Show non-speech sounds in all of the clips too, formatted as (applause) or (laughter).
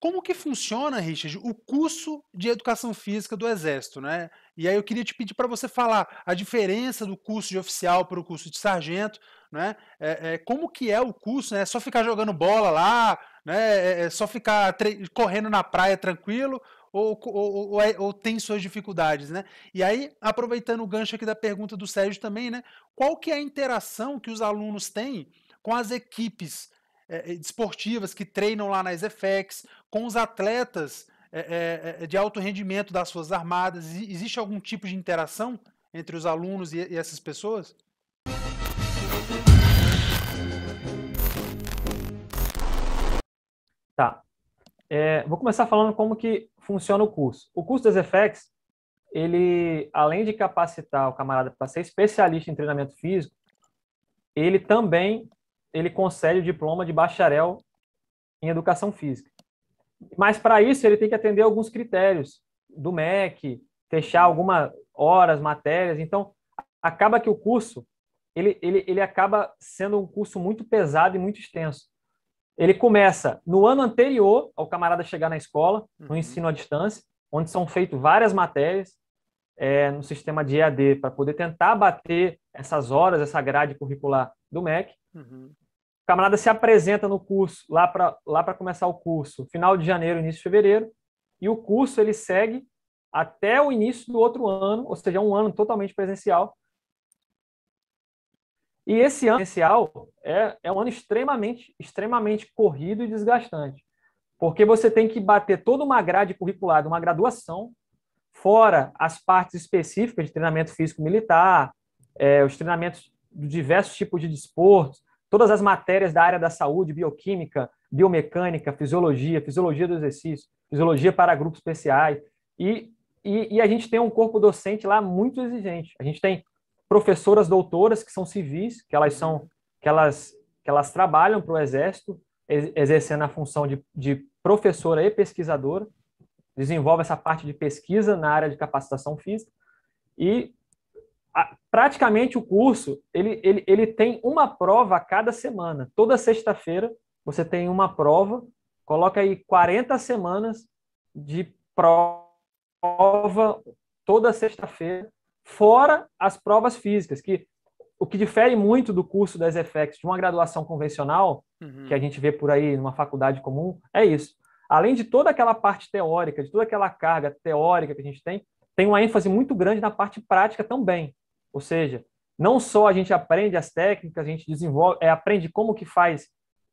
Como que funciona, Richard, o curso de educação física do Exército, né? E aí eu queria te pedir para você falar a diferença do curso de oficial para o curso de sargento, né? É, é, como que é o curso, né? É só ficar jogando bola lá, né? É, é, é só ficar correndo na praia tranquilo ou, ou, ou, é, ou, tem suas dificuldades, né? E aí, aproveitando o gancho aqui da pergunta do Sérgio também, né? Qual que é a interação que os alunos têm com as equipes é, é, esportivas que treinam lá nas EFEX com os atletas é, é, é, de alto rendimento das suas armadas? Existe algum tipo de interação entre os alunos e, e essas pessoas? Tá. É, vou começar falando como que funciona o curso. O curso das EFEX ele, além de capacitar o camarada para ser especialista em treinamento físico, ele também ele concede o diploma de bacharel em educação física. Mas para isso ele tem que atender alguns critérios do MEC, fechar algumas horas, matérias. Então, acaba que o curso ele, ele, ele acaba sendo um curso muito pesado e muito extenso. Ele começa no ano anterior ao camarada chegar na escola, no uhum. ensino à distância, onde são feitas várias matérias é, no sistema de EAD para poder tentar bater essas horas, essa grade curricular do MEC. Uhum camarada se apresenta no curso, lá para lá para começar o curso, final de janeiro, início de fevereiro, e o curso ele segue até o início do outro ano, ou seja, é um ano totalmente presencial. E esse ano presencial é, é um ano extremamente, extremamente corrido e desgastante, porque você tem que bater toda uma grade curricular de uma graduação, fora as partes específicas de treinamento físico militar, é, os treinamentos de diversos tipos de desportos, todas as matérias da área da saúde, bioquímica, biomecânica, fisiologia, fisiologia do exercício, fisiologia para grupos especiais. E, e, e, a gente tem um corpo docente lá muito exigente. A gente tem professoras doutoras que são civis, que elas são que elas, que elas trabalham para o exército, exercendo a função de, de professora e pesquisadora, desenvolve essa parte de pesquisa na área de capacitação física. E praticamente o curso ele, ele, ele tem uma prova a cada semana. Toda sexta-feira você tem uma prova, coloca aí 40 semanas de prova toda sexta-feira, fora as provas físicas, que o que difere muito do curso das efex de uma graduação convencional, uhum. que a gente vê por aí numa faculdade comum, é isso. Além de toda aquela parte teórica, de toda aquela carga teórica que a gente tem, tem uma ênfase muito grande na parte prática também. Ou seja, não só a gente aprende as técnicas, a gente desenvolve, é, aprende como que faz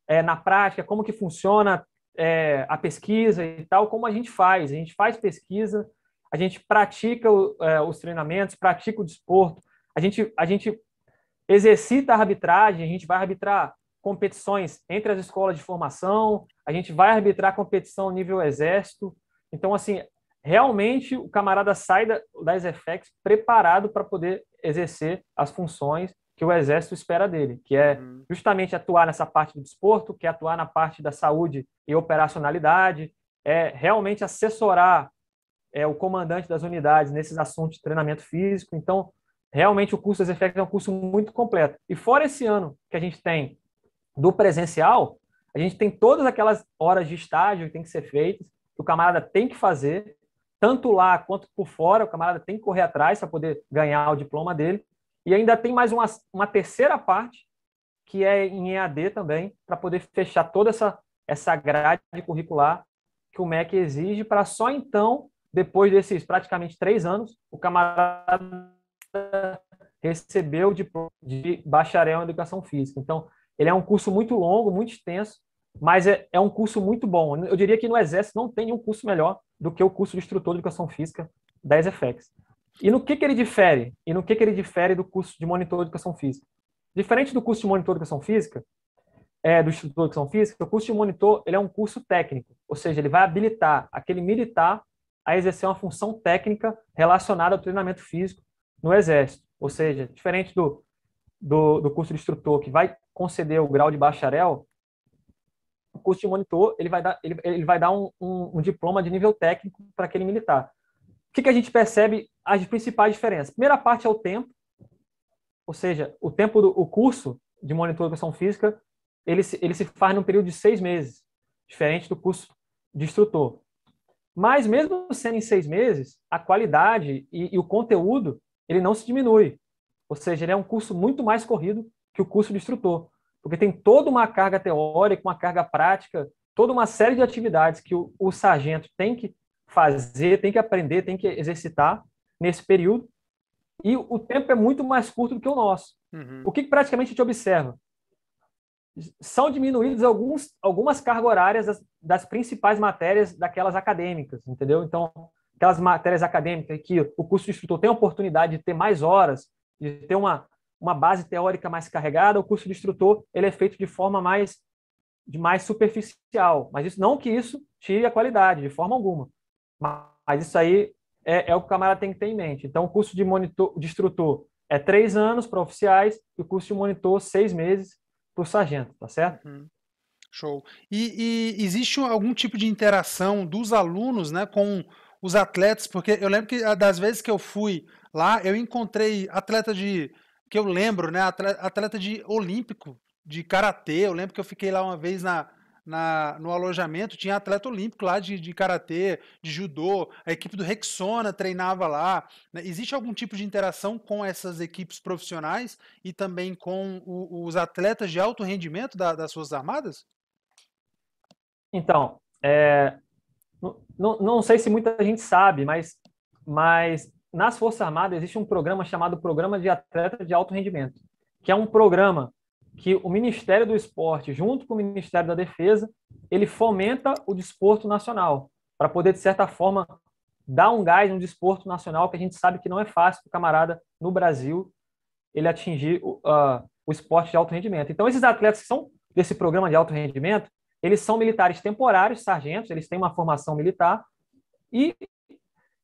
é, na prática, como que funciona é, a pesquisa e tal, como a gente faz. A gente faz pesquisa, a gente pratica o, é, os treinamentos, pratica o desporto, a gente, a gente exercita a arbitragem, a gente vai arbitrar competições entre as escolas de formação, a gente vai arbitrar competição nível exército. Então, assim, realmente o camarada sai da, das FX preparado para poder exercer as funções que o Exército espera dele, que é uhum. justamente atuar nessa parte do desporto, que é atuar na parte da saúde e operacionalidade, é realmente assessorar é, o comandante das unidades nesses assuntos de treinamento físico. Então, realmente o curso das EFEX é um curso muito completo. E fora esse ano que a gente tem do presencial, a gente tem todas aquelas horas de estágio que tem que ser feitas, que o camarada tem que fazer, tanto lá quanto por fora, o camarada tem que correr atrás para poder ganhar o diploma dele. E ainda tem mais uma, uma terceira parte, que é em EAD também, para poder fechar toda essa, essa grade curricular que o MEC exige, para só então, depois desses praticamente três anos, o camarada receber o diploma de bacharel em educação física. Então, ele é um curso muito longo, muito extenso, mas é, é um curso muito bom. Eu diria que no Exército não tem um curso melhor do que o curso de instrutor de educação física da ESEFEX. E no que, que ele difere? E no que, que ele difere do curso de monitor de educação física? Diferente do curso de monitor de educação física, é, do instrutor de Educação Física, o curso de monitor ele é um curso técnico, ou seja, ele vai habilitar aquele militar a exercer uma função técnica relacionada ao treinamento físico no Exército. Ou seja, diferente do, do, do curso de instrutor, que vai conceder o grau de bacharel, o curso de monitor ele vai dar, ele, ele vai dar um, um, um diploma de nível técnico para aquele militar. O que, que a gente percebe as principais diferenças? Primeira parte é o tempo, ou seja, o tempo do o curso de monitor de educação física ele se, ele se faz num período de seis meses, diferente do curso de instrutor. Mas mesmo sendo em seis meses, a qualidade e, e o conteúdo ele não se diminui, ou seja, ele é um curso muito mais corrido que o curso de instrutor porque tem toda uma carga teórica, uma carga prática, toda uma série de atividades que o, o sargento tem que fazer, tem que aprender, tem que exercitar nesse período, e o tempo é muito mais curto do que o nosso. Uhum. O que praticamente a gente observa? São diminuídas alguns, algumas cargas horárias das, das, principais matérias daquelas acadêmicas, entendeu? Então, aquelas matérias acadêmicas que o curso de instrutor tem a oportunidade de ter mais horas, de ter uma, uma base teórica mais carregada, o curso de instrutor ele é feito de forma mais, de mais superficial. Mas isso não que isso tire a qualidade, de forma alguma. Mas isso aí é, é o que o camarada tem que ter em mente. Então, o curso de, monitor, de instrutor é três anos para oficiais e o curso de monitor seis meses para o sargento, tá certo? Uhum. Show. E, e, existe algum tipo de interação dos alunos né, com os atletas? Porque eu lembro que ah, das vezes que eu fui lá, eu encontrei atleta de que eu lembro, né? Atleta de olímpico, de karatê. Eu lembro que eu fiquei lá uma vez na, na, no alojamento, tinha atleta olímpico lá de, de karatê, de judô, a equipe do Rexona treinava lá. Né? Existe algum tipo de interação com essas equipes profissionais e também com o, os atletas de alto rendimento da, das Forças Armadas? Então, é, não, não sei se muita gente sabe, mas, mas nas Forças Armadas existe um programa chamado Programa de Atleta de Alto Rendimento, que é um programa que o Ministério do Esporte, junto com o Ministério da Defesa, ele fomenta o desporto nacional, para poder, de certa forma, dar um gás no desporto nacional, que a gente sabe que não é fácil para o camarada no Brasil ele atingir o, uh, o esporte de alto rendimento. Então, esses atletas que são desse programa de alto rendimento, eles são militares temporários, sargentos, eles têm uma formação militar, e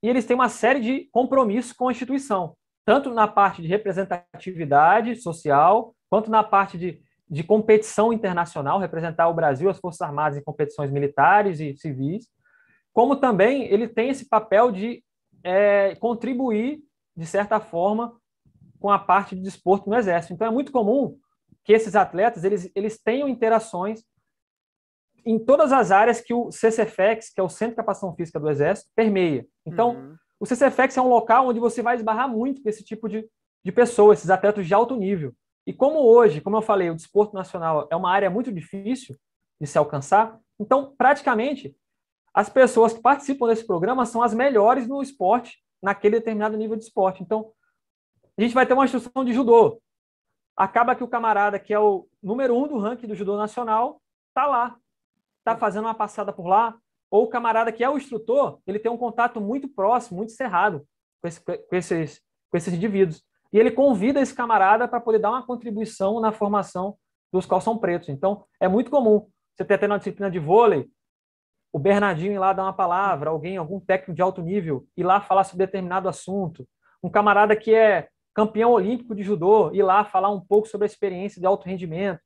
e eles têm uma série de compromissos com a instituição, tanto na parte de representatividade social, quanto na parte de, de competição internacional, representar o Brasil, as Forças Armadas em competições militares e civis, como também ele tem esse papel de é, contribuir, de certa forma, com a parte de desporto no Exército. Então, é muito comum que esses atletas eles, eles tenham interações em todas as áreas que o CCFEX, que é o Centro de Capacitação Física do Exército, permeia. Então, uhum. o CCFEX é um local onde você vai esbarrar muito com esse tipo de, de pessoa, esses atletas de alto nível. E como hoje, como eu falei, o desporto nacional é uma área muito difícil de se alcançar, então, praticamente, as pessoas que participam desse programa são as melhores no esporte, naquele determinado nível de esporte. Então, a gente vai ter uma instrução de judô. Acaba que o camarada, que é o número um do ranking do judô nacional, está lá, está fazendo uma passada por lá, ou o camarada que é o instrutor, ele tem um contato muito próximo, muito cerrado com, esse, com esses, com esses indivíduos. E ele convida esse camarada para poder dar uma contribuição na formação dos calção pretos. Então, é muito comum você ter até na disciplina de vôlei, o Bernardinho ir lá dar uma palavra, alguém, algum técnico de alto nível, ir lá falar sobre determinado assunto. Um camarada que é campeão olímpico de judô, ir lá falar um pouco sobre a experiência de alto rendimento.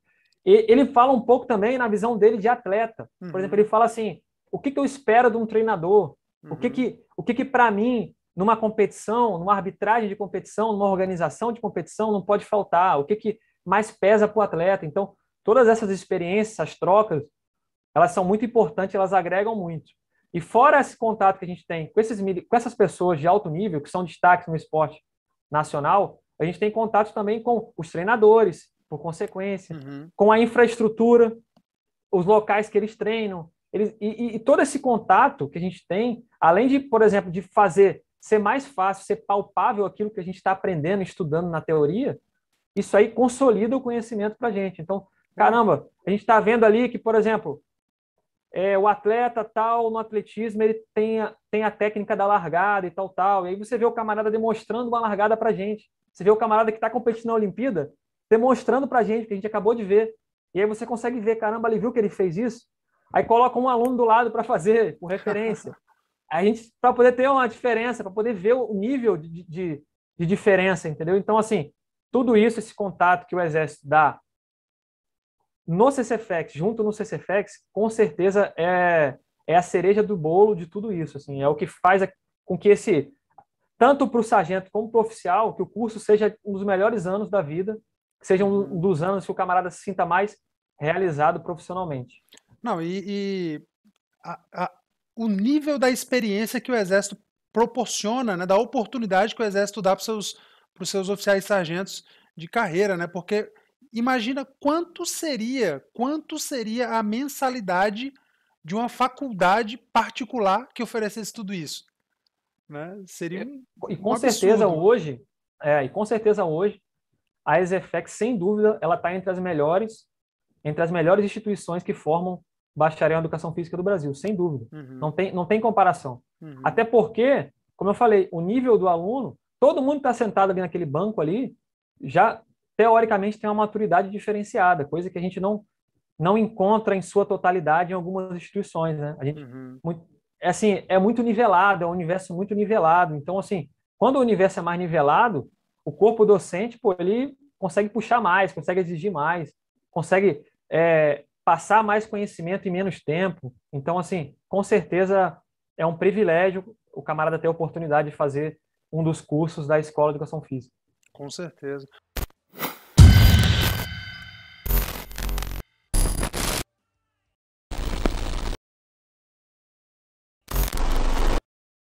E ele fala um pouco também na visão dele de atleta. Por uhum. exemplo, ele fala assim: o que, que eu espero de um treinador? Uhum. O que uhum. que, o que, que para mim, numa competição, numa arbitragem de competição, numa organização de competição, não pode faltar? O que, que mais pesa para o atleta? Então, todas essas experiências, as trocas, elas são muito importantes, elas agregam muito. E fora esse contato que a gente tem com, esses, com essas pessoas de alto nível, que são destaques no esporte nacional, a gente tem contato também com os treinadores, por consequência, uhum. com a infraestrutura, os locais que eles treinam. Eles, e, e todo esse contato que a gente tem, além de, por exemplo, de fazer ser mais fácil, ser palpável aquilo que a gente está aprendendo, estudando na teoria, isso aí consolida o conhecimento para a gente. Então, caramba, a gente está vendo ali que, por exemplo, é, o atleta tal no atletismo ele tem a, tem a técnica da largada e tal, tal. E aí você vê o camarada demonstrando uma largada para gente. Você vê o camarada que está competindo na Olimpíada demonstrando para a gente, que a gente acabou de ver. E aí você consegue ver, caramba, ele viu que ele fez isso? Aí coloca um aluno do lado para fazer, por referência. (laughs) A gente, para poder ter uma diferença, para poder ver o nível de, de, de diferença, entendeu? Então, assim, tudo isso, esse contato que o Exército dá no CCFX, junto no CCFX, com certeza é, é a cereja do bolo de tudo isso. Assim, é o que faz com que esse, tanto para o sargento como para o oficial, que o curso seja um dos melhores anos da vida, que seja um dos anos que o camarada se sinta mais realizado profissionalmente. Não, e, e a, a, o nível da experiência que o Exército proporciona, né, da oportunidade que o Exército dá para os seus, seus oficiais sargentos de carreira, né? Porque imagina quanto seria, quanto seria a mensalidade de uma faculdade particular que oferecesse tudo isso. Né? Seria um, e com um certeza hoje, é, e com certeza hoje a ESFX, sem dúvida, ela está entre as melhores, entre as melhores instituições que formam bacharel em educação física do Brasil, sem dúvida. Uhum. Não, tem, não tem comparação. Uhum. Até porque, como eu falei, o nível do aluno, todo mundo está sentado ali naquele banco ali, já teoricamente tem uma maturidade diferenciada, coisa que a gente não não encontra em sua totalidade em algumas instituições, né? A gente uhum. muito, é assim, é muito nivelado, é um universo muito nivelado. Então, assim, quando o universo é mais nivelado, o corpo docente, pô, ele consegue puxar mais, consegue exigir mais, consegue é, passar mais conhecimento em menos tempo. Então, assim, com certeza é um privilégio o camarada ter a oportunidade de fazer um dos cursos da Escola de Educação Física. Com certeza.